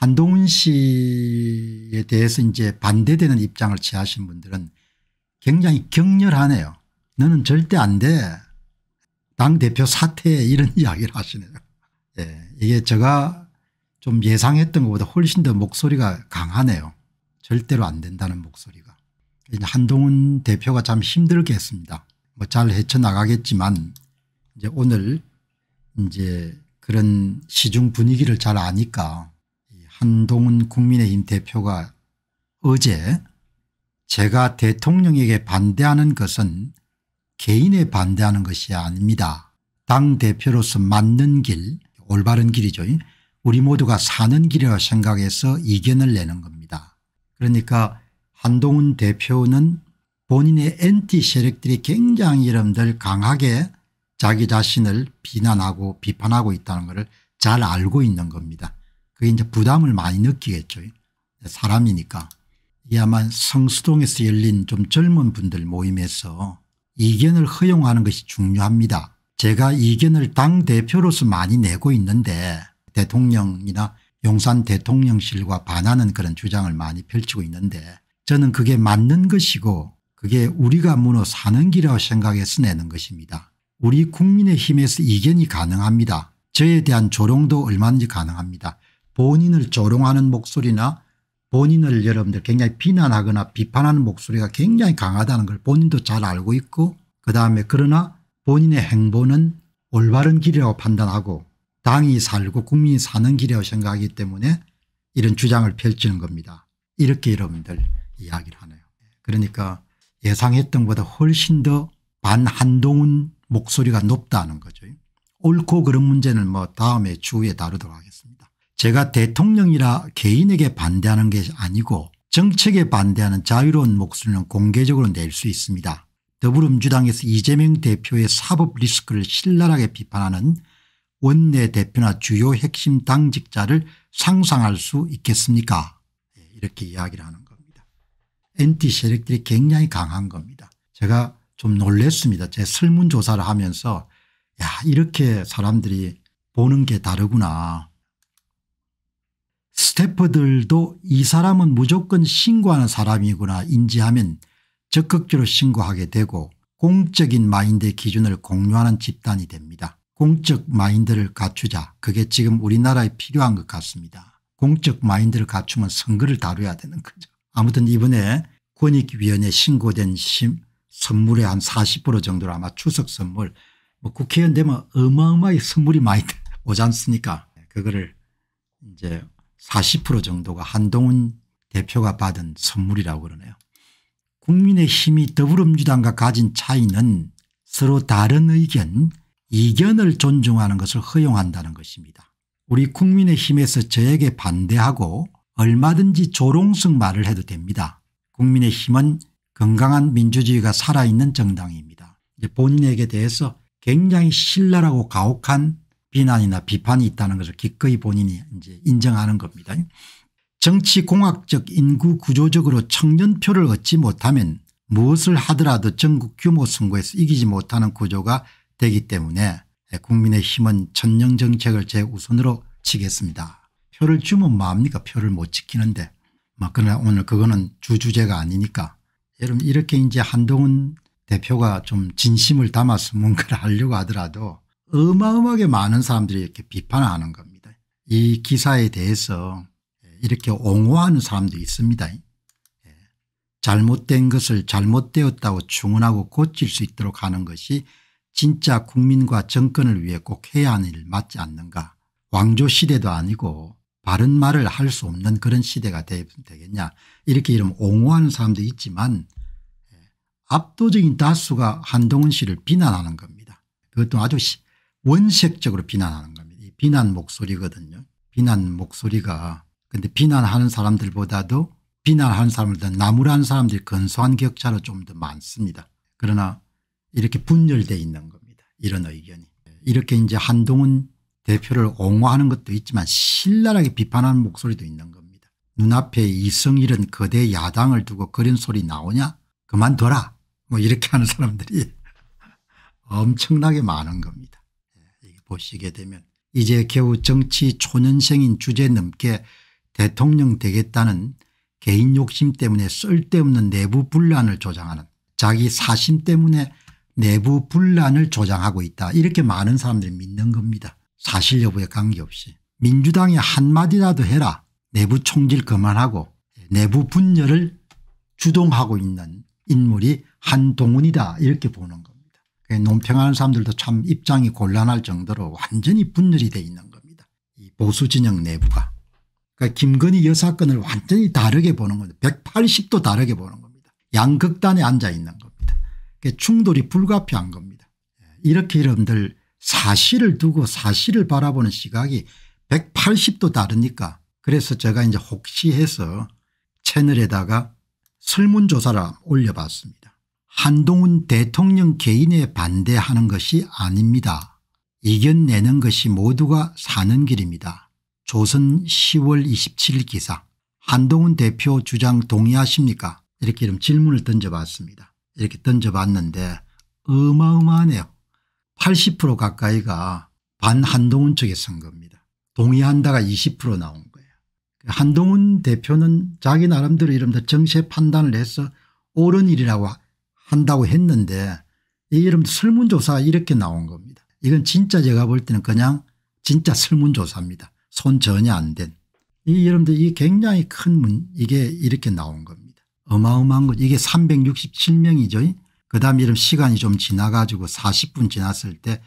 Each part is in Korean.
한동훈 씨에 대해서 이제 반대되는 입장을 취하신 분들은 굉장히 격렬하네요. 너는 절대 안 돼. 당대표 사퇴 이런 이야기를 하시네요. 예, 이게 제가 좀 예상했던 것보다 훨씬 더 목소리가 강하네요. 절대로 안 된다는 목소리가. 한동훈 대표가 참 힘들게 했습니다. 뭐 잘 헤쳐나가겠지만 이제 오늘 이제 그런 시중 분위기를 잘 아니까 한동훈 국민의힘 대표가 어제 제가 대통령에게 반대하는 것은 개인에 반대하는 것이 아닙니다. 당대표로서 맞는 길 올바른 길이죠. 우리 모두가 사는 길이라고 생각해서 이견을 내는 겁니다. 그러니까 한동훈 대표는 본인의 엔티 세력들이 굉장히 여러분들 강하게 자기 자신을 비난하고 비판하고 있다는 것을 잘 알고 있는 겁니다. 그게 이제 부담을 많이 느끼겠죠. 사람이니까. 이 아마 성수동에서 열린 좀 젊은 분들 모임에서 이견을 허용하는 것이 중요합니다. 제가 이견을 당대표로서 많이 내고 있는데 대통령이나 용산 대통령실과 반하는 그런 주장을 많이 펼치고 있는데 저는 그게 맞는 것이고 그게 우리가 무너 사는 길이라고 생각해서 내는 것입니다. 우리 국민의힘에서 이견이 가능합니다. 저에 대한 조롱도 얼마든지 가능합니다. 본인을 조롱하는 목소리나 본인을 여러분들 굉장히 비난하거나 비판하는 목소리가 굉장히 강하다는 걸 본인도 잘 알고 있고 그다음에 그러나 본인의 행보는 올바른 길이라고 판단하고 당이 살고 국민이 사는 길이라고 생각하기 때문에 이런 주장을 펼치는 겁니다. 이렇게 여러분들 이야기를 하네요. 그러니까 예상했던 것보다 훨씬 더 반한동훈 목소리가 높다는 거죠. 옳고 그른 문제는 뭐 다음에 추후에 다루도록 하겠습니다. 제가 대통령이라 개인에게 반대하는 게 아니고 정책에 반대하는 자유로운 목소리는 공개적으로 낼 수 있습니다. 더불어민주당에서 이재명 대표의 사법 리스크를 신랄하게 비판하는 원내대표나 주요 핵심 당직자를 상상할 수 있겠습니까 예, 이렇게 이야기를 하는 겁니다. NT 세력들이 굉장히 강한 겁니다. 제가 좀 놀랬습니다. 제 설문조사를 하면서 야 이렇게 사람들이 보는 게 다르구나 스태프들도 이 사람은 무조건 신고하는 사람이구나 인지하면 적극적으로 신고하게 되고 공적인 마인드의 기준을 공유하는 집단이 됩니다. 공적 마인드를 갖추자 그게 지금 우리나라에 필요한 것 같습니다. 공적 마인드를 갖추면 선거를 다뤄야 되는 거죠. 아무튼 이번에 권익위원회 신고된 심 선물의 한 40% 정도로 아마 추석 선물 뭐 국회의원 되면 어마어마하게 선물이 많이 오지 않습니까 네, 그거를 이제 40% 정도가 한동훈 대표가 받은 선물이라고 그러네요. 국민의힘이 더불어민주당과 가진 차이는 서로 다른 의견 이견을 존중하는 것을 허용한다는 것입니다. 우리 국민의힘에서 저에게 반대하고 얼마든지 조롱성 말을 해도 됩니다. 국민의힘은 건강한 민주주의가 살아있는 정당입니다. 본인에게 대해서 굉장히 신랄하고 가혹한 비난이나 비판이 있다는 것을 기꺼이 본인이 이제 인정하는 겁니다. 정치공학적 인구 구조적으로 청년표를 얻지 못하면 무엇을 하더라도 전국 규모 선거에서 이기지 못하는 구조가 되기 때문에 국민의힘은 천년 정책을 제우선으로 치겠습니다. 표를 주면 뭐합니까 표를 못 지키는데. 막 뭐 그러나 오늘 그거는 주주제가 아니니까. 여러분 이렇게 이제 한동훈 대표가 좀 진심을 담아서 뭔가를 하려고 하더라도 어마어마하게 많은 사람들이 이렇게 비판하는 겁니다. 이 기사에 대해서 이렇게 옹호하는 사람도 있습니다. 예. 잘못된 것을 잘못되었다고 충원하고 고칠 수 있도록 하는 것이 진짜 국민과 정권을 위해 꼭 해야 하는 일 맞지 않는가 왕조 시대도 아니고 바른 말을 할 수 없는 그런 시대가 되겠냐 이렇게 이름 옹호하는 사람도 있지만 예. 압도적인 다수가 한동훈 씨를 비난하는 겁니다. 그것도 아주 원색적으로 비난하는 겁니다. 이 비난 목소리거든요. 비난 목소리가 근데 비난하는 사람들보다도 비난하는 사람들보다 나무라는 사람들이 근소한 격차로 좀 더 많습니다. 그러나 이렇게 분열되어 있는 겁니다. 이런 의견이. 이렇게 이제 한동훈 대표를 옹호하는 것도 있지만 신랄하게 비판하는 목소리도 있는 겁니다. 눈앞에 이성일은 거대 야당을 두고 그런 소리 나오냐 그만둬라 뭐 이렇게 하는 사람들이 엄청나게 많은 겁니다. 보시게 되면 이제 겨우 정치 초년생인 주제 넘게 대통령 되겠다는 개인 욕심 때문에 쓸데없는 내부 분란을 조장하는 자기 사심 때문에 내부 분란을 조장하고 있다 이렇게 많은 사람들이 믿는 겁니다. 사실 여부에 관계없이 민주당이 한마디라도 해라 내부 총질 그만하고 내부 분열을 주동하고 있는 인물이 한동훈이다 이렇게 보는 것. 예, 논평하는 사람들도 참 입장이 곤란할 정도로 완전히 분열이 돼 있는 겁니다. 이 보수 진영 내부가. 그러니까 김건희 여사건을 완전히 다르게 보는 겁니다. 180도 다르게 보는 겁니다. 양극단에 앉아 있는 겁니다. 그러니까 충돌이 불가피한 겁니다. 예, 이렇게 여러분들 사실을 두고 사실을 바라보는 시각이 180도 다르니까 그래서 제가 이제 혹시 해서 채널에다가 설문조사를 올려봤습니다. 한동훈 대통령 개인에 반대하는 것이 아닙니다. 이겨내는 것이 모두가 사는 길입니다. 조선 10월 27일 기사 한동훈 대표 주장 동의하십니까 이렇게 좀 질문을 던져봤습니다. 이렇게 던져봤는데 어마어마하네요. 80% 가까이가 반한동훈 쪽에 선 겁니다. 동의한다가 20% 나온 거예요. 한동훈 대표는 자기 나름대로 이름대로 정세 판단을 해서 옳은 일이라고 한다고 했는데 이 여러분 설문조사 이렇게 나온 겁니다. 이건 진짜 제가 볼 때는 그냥 진짜 설문조사입니다. 손 전혀 안 된. 이 여러분들 이게 굉장히 큰 문, 이게 이렇게 나온 겁니다. 어마어마한 것. 이게 367명이죠. 그 다음 에 이름 시간이 좀 지나가지고 40분 지났을 때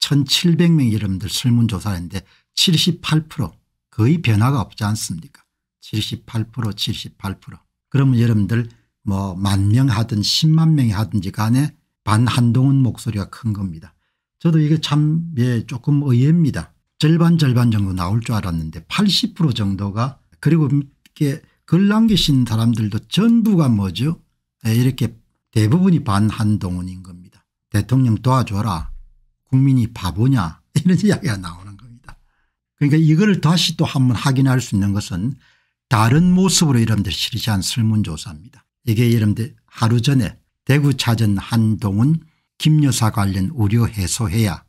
1700명 여러분들 설문조사했는데 78% 거의 변화가 없지 않습니까 78% 78% 그러면 여러분들 뭐만명 하든 10만 명이 하든지 간에 반한동훈 목소리가 큰 겁니다. 저도 이게 참 예, 조금 의외입니다. 절반 절반 정도 나올 줄 알았는데 80% 정도가 그리고 이렇게 글 남기신 사람들도 전부가 뭐죠 예, 이렇게 대부분이 반한동훈인 겁니다. 대통령 도와줘라 국민이 바보냐 이런 이야기가 나오는 겁니다. 그러니까 이걸 다시 또 한 번 확인할 수 있는 것은 다른 모습으로 이름들 실시한 설문조사입니다. 이게 여러분들 하루 전에 대구 찾은 한동훈 김여사 관련 우려 해소해야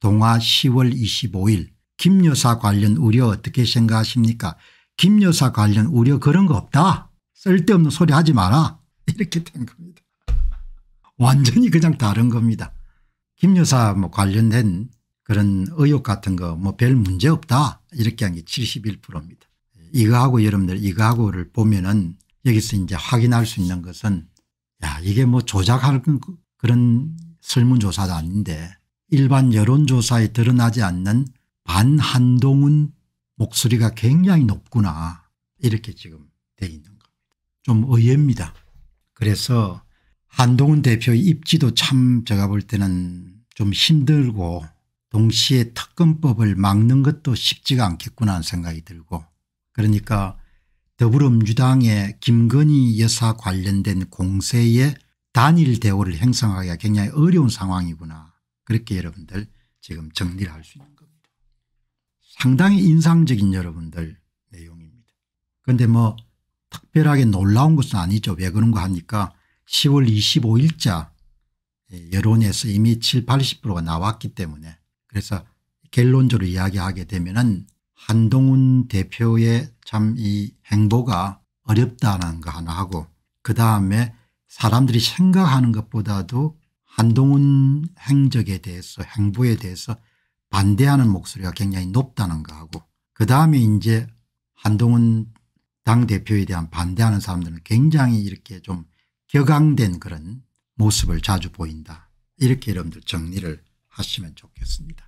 동화 10월 25일 김여사 관련 우려 어떻게 생각하십니까 김여사 관련 우려 그런 거 없다 쓸데없는 소리 하지 마라 이렇게 된 겁니다 완전히 그냥 다른 겁니다 김여사 뭐 관련된 그런 의혹 같은 거 뭐 별 문제 없다 이렇게 한 게 71%입니다 이거하고 여러분들 이거하고를 보면은 여기서 이제 확인할 수 있는 것은 야 이게 뭐 조작할 그, 그, 그런 설문조사도 아닌데 일반 여론조사에 드러나지 않는 반한동훈 목소리가 굉장히 높구나 이렇게 지금 돼 있는 겁니다. 좀 의외입니다. 그래서 한동훈 대표의 입지도 참 제가 볼 때는 좀 힘들고 동시에 특검법을 막는 것도 쉽지가 않겠구나 하는 생각이 들고 그러니까 더불어민주당의 김건희 여사 관련된 공세에 단일 대우를 형성하기가 굉장히 어려운 상황이구나 그렇게 여러분들 지금 정리를 할 수 있는 겁니다. 상당히 인상적인 여러분들 내용입니다. 그런데 뭐 특별하게 놀라운 것은 아니죠. 왜 그런가 하니까 10월 25일자 예, 여론에서 이미 7, 80%가 나왔기 때문에 그래서 결론적으로 이야기하게 되면 은 한동훈 대표의 참 이 행보가 어렵다는 거 하나 하고 그 다음에 사람들이 생각하는 것보다도 한동훈 행적에 대해서 행보에 대해서 반대하는 목소리가 굉장히 높다는 거 하고 그 다음에 이제 한동훈 당대표에 대한 반대하는 사람들은 굉장히 이렇게 좀 격앙된 그런 모습을 자주 보인다. 이렇게 여러분들 정리를 하시면 좋겠습니다.